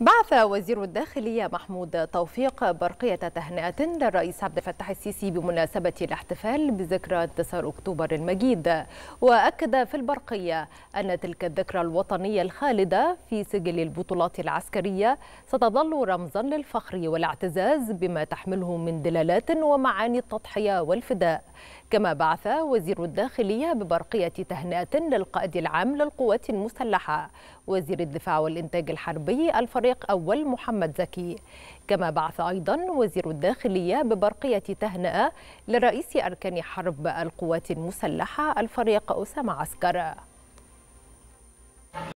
بعث وزير الداخلية محمود توفيق برقية تهنئة للرئيس عبد الفتاح السيسي بمناسبة الاحتفال بذكرى انتصار أكتوبر المجيد وأكد في البرقية أن تلك الذكرى الوطنية الخالدة في سجل البطولات العسكرية ستظل رمزا للفخر والاعتزاز بما تحمله من دلالات ومعاني التضحية والفداء كما بعث وزير الداخلية ببرقية تهنئة للقائد العام للقوات المسلحة وزير الدفاع والإنتاج الحربي الفريق أول محمد زكي كما بعث أيضا وزير الداخلية ببرقية تهنئة لرئيس أركان حرب القوات المسلحة الفريق أسامة عسكر